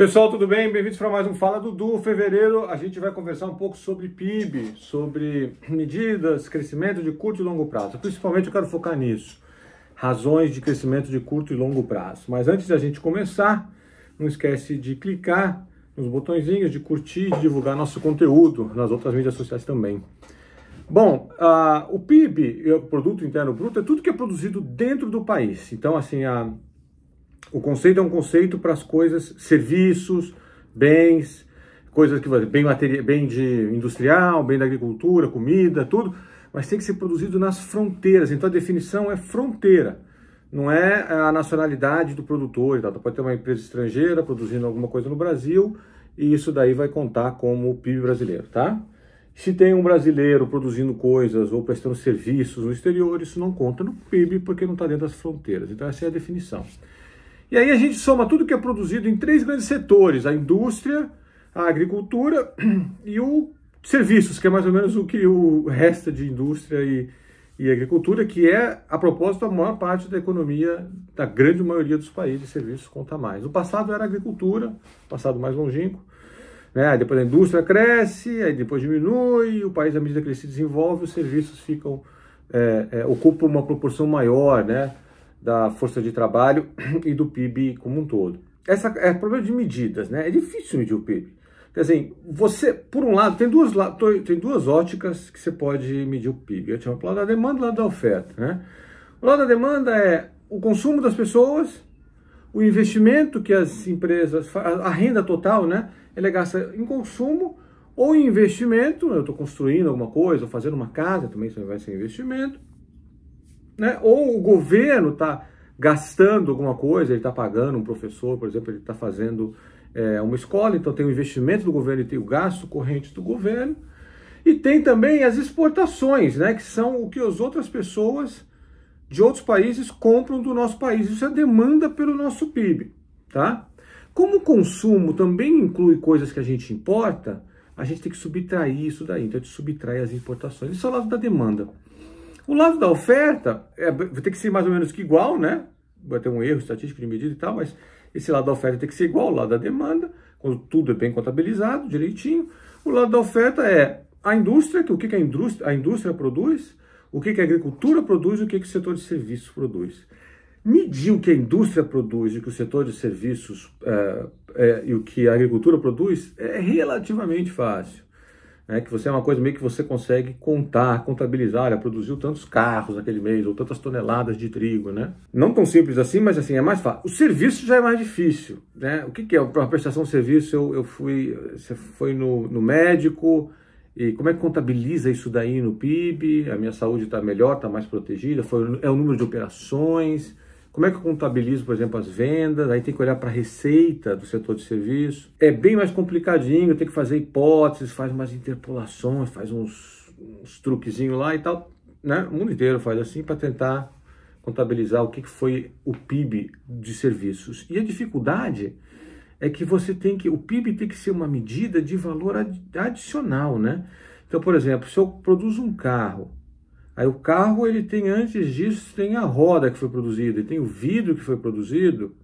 Pessoal, tudo bem? Bem-vindos para mais um Fala Dudu. Fevereiro a gente vai conversar um pouco sobre PIB, sobre medidas, crescimento de curto e longo prazo. Principalmente eu quero focar nisso, razões de crescimento de curto e longo prazo. Mas antes da gente começar, não esquece de clicar nos botõezinhos, de curtir e divulgar nosso conteúdo nas outras mídias sociais também. Bom, uh, o PIB, o Produto Interno Bruto, é tudo que é produzido dentro do país. Então, assim, a o conceito é um conceito para as coisas, serviços, bens, coisas que bem, material, bem de industrial, bem da agricultura, comida, tudo, mas tem que ser produzido nas fronteiras. Então a definição é fronteira, não é a nacionalidade do produtor e tal. Então, pode ter uma empresa estrangeira produzindo alguma coisa no Brasil e isso daí vai contar como o PIB brasileiro, tá? Se tem um brasileiro produzindo coisas ou prestando serviços no exterior, isso não conta no PIB porque não está dentro das fronteiras. Então essa é a definição. E aí a gente soma tudo que é produzido em três grandes setores: a indústria, a agricultura e o serviços, que é mais ou menos o que o resta de indústria e, e agricultura, que é, a propósito, a maior parte da economia da grande maioria dos países, serviços conta mais. No passado era agricultura, passado mais longínquo, né? depois a indústria cresce, aí depois diminui, o país, à medida que ele se desenvolve, os serviços ficam, é, é, ocupam uma proporção maior, né? da força de trabalho e do PIB como um todo. Essa é problema de medidas, né? É difícil medir o PIB. Quer dizer, você, por um lado, tem duas, tem duas óticas que você pode medir o PIB. Eu tinha lado da demanda e o lado da oferta, né? O lado da demanda é o consumo das pessoas, o investimento que as empresas, a renda total, né? Ela é gasta em consumo ou em investimento. Eu estou construindo alguma coisa, ou fazendo uma casa, também isso vai ser investimento né? Ou o governo está gastando alguma coisa, ele está pagando um professor, por exemplo, ele está fazendo é, uma escola, então tem o investimento do governo e tem o gasto corrente do governo. E tem também as exportações, né, que são o que as outras pessoas de outros países compram do nosso país. Isso é demanda pelo nosso PIB, tá? Como o consumo também inclui coisas que a gente importa, a gente tem que subtrair isso daí. Então a gente subtrai as importações. Isso é o lado da demanda. O lado da oferta é, vai ter que ser mais ou menos que igual, né? Vai ter um erro estatístico de medida e tal, mas esse lado da oferta tem que ser igual ao lado da demanda, quando tudo é bem contabilizado, direitinho. O lado da oferta é a indústria, que o que, a, indústria, a indústria produz, o que, a agricultura produz, o que, que o setor de serviços produz. Medir o que a indústria produz e o que o setor de serviços é, é, e o que a agricultura produz é relativamente fácil né, que você é uma coisa meio que você consegue contar, contabilizar, olha, produziu tantos carros naquele mês, ou tantas toneladas de trigo, né? Não tão simples assim, mas assim, é mais fácil. O serviço já é mais difícil, né? O que, que é uma prestação de serviço? Eu, eu fui, você foi no, no médico, e como é que contabiliza isso daí no PIB? A minha saúde está melhor, está mais protegida? Foi, é o número de operações... Como é que eu contabilizo, por exemplo, as vendas? Aí tem que olhar para a receita do setor de serviço. É bem mais complicadinho, tem que fazer hipóteses, faz umas interpolações, faz uns, uns truquezinhos lá e tal. Né? O mundo inteiro faz assim para tentar contabilizar o que foi o PIB de serviços. E a dificuldade é que você tem que. O PIB tem que ser uma medida de valor adicional, né? Então, por exemplo, se eu produzo um carro Aí o carro ele tem antes disso tem a roda que foi produzida, tem o vidro que foi produzido.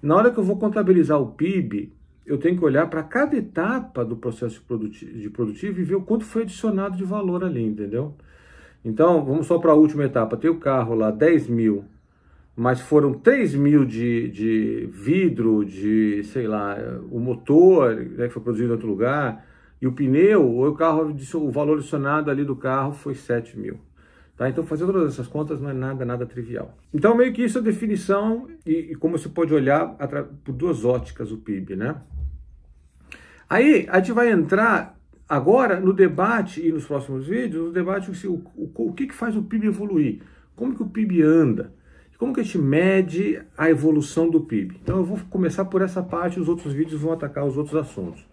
Na hora que eu vou contabilizar o PIB, eu tenho que olhar para cada etapa do processo de produtivo e ver o quanto foi adicionado de valor ali, entendeu? Então, vamos só para a última etapa. Tem o carro lá, 10 mil, mas foram 3 mil de, de vidro, de, sei lá, o motor né, que foi produzido em outro lugar, e o pneu, o carro, o valor adicionado ali do carro foi 7 mil. Tá? Então, fazer todas essas contas não é nada, nada trivial. Então, meio que isso é a definição e, e como você pode olhar por duas óticas o PIB, né? Aí, a gente vai entrar agora no debate e nos próximos vídeos, no debate o, o, o que, que faz o PIB evoluir, como que o PIB anda, como que a gente mede a evolução do PIB. Então, eu vou começar por essa parte, os outros vídeos vão atacar os outros assuntos.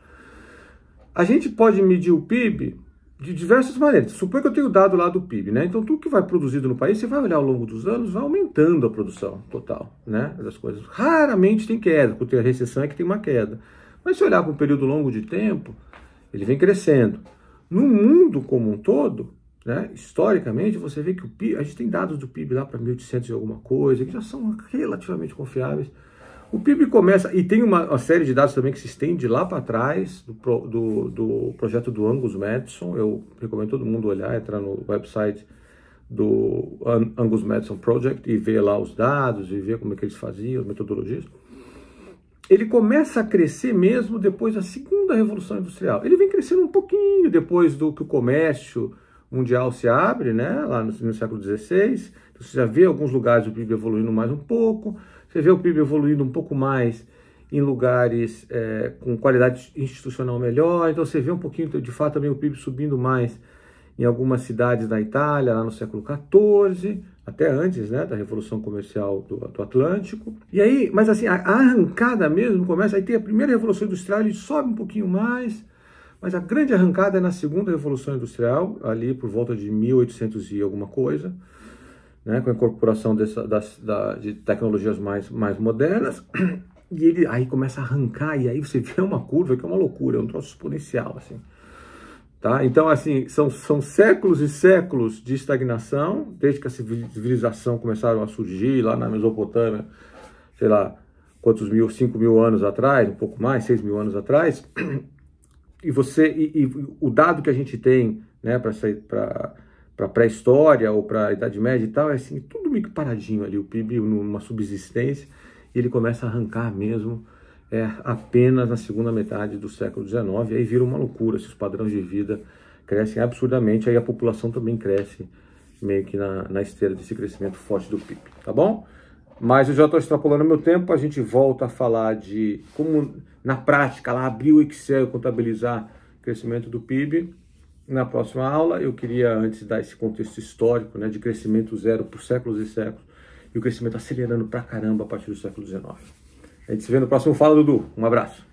A gente pode medir o PIB de diversas maneiras. Suponha que eu tenho o dado lá do PIB, né? Então, tudo que vai produzido no país, você vai olhar ao longo dos anos, vai aumentando a produção total, né? Das coisas. Raramente tem queda, porque a recessão é que tem uma queda. Mas se olhar para um período longo de tempo, ele vem crescendo. No mundo como um todo, né? historicamente, você vê que o PIB, a gente tem dados do PIB lá para 1.800 e alguma coisa, que já são relativamente confiáveis. O PIB começa, e tem uma, uma, série de dados também que se estende lá para trás do, do, do, projeto do Angus Madison. Eu recomendo todo mundo olhar, entrar no website do Angus Madison Project e ver lá os dados e ver como é que eles faziam, as metodologias. Ele começa a crescer mesmo depois da segunda revolução industrial. Ele vem crescendo um pouquinho depois do que o comércio mundial se abre, né, lá no, no século XVI. Então, você já vê alguns lugares o PIB evoluindo mais um pouco. Você vê o PIB evoluindo um pouco mais em lugares é, com qualidade institucional melhor, então você vê um pouquinho, então, de fato, também o PIB subindo mais em algumas cidades da Itália, lá no século XIV, até antes né, da Revolução Comercial do, do, Atlântico. E aí, mas assim, a, arrancada mesmo começa, aí tem a primeira Revolução Industrial, ele sobe um pouquinho mais, mas a grande arrancada é na segunda Revolução Industrial, ali por volta de 1800 e alguma coisa, né, com a incorporação dessa, das, da, de tecnologias mais, mais modernas. E ele aí começa a arrancar, e aí você vê uma curva que é uma loucura, é um troço exponencial, assim. Tá? Então, assim, são, são séculos e séculos de estagnação, desde que a civilização começaram a surgir lá na Mesopotâmia, sei lá, quantos mil, cinco mil anos atrás, um pouco mais, seis mil anos atrás, e você, e, e o dado que a gente tem, né, para para pré-história ou para a Idade Média e tal, é assim, tudo meio que paradinho ali, o PIB numa subsistência, e ele começa a arrancar mesmo é, apenas na segunda metade do século XIX, e aí vira uma loucura, se os padrões de vida crescem absurdamente, aí a população também cresce meio que na, na esteira desse crescimento forte do PIB, tá bom? Mas eu já estou extrapolando meu tempo, a gente volta a falar de como na prática, lá abrir o Excel e contabilizar crescimento do PIB, na próxima aula. Eu queria antes dar esse contexto histórico, né, de crescimento zero por séculos e séculos e o crescimento acelerando pra caramba a partir do século XIX. A gente se vê no próximo Fala, Dudu. Um abraço.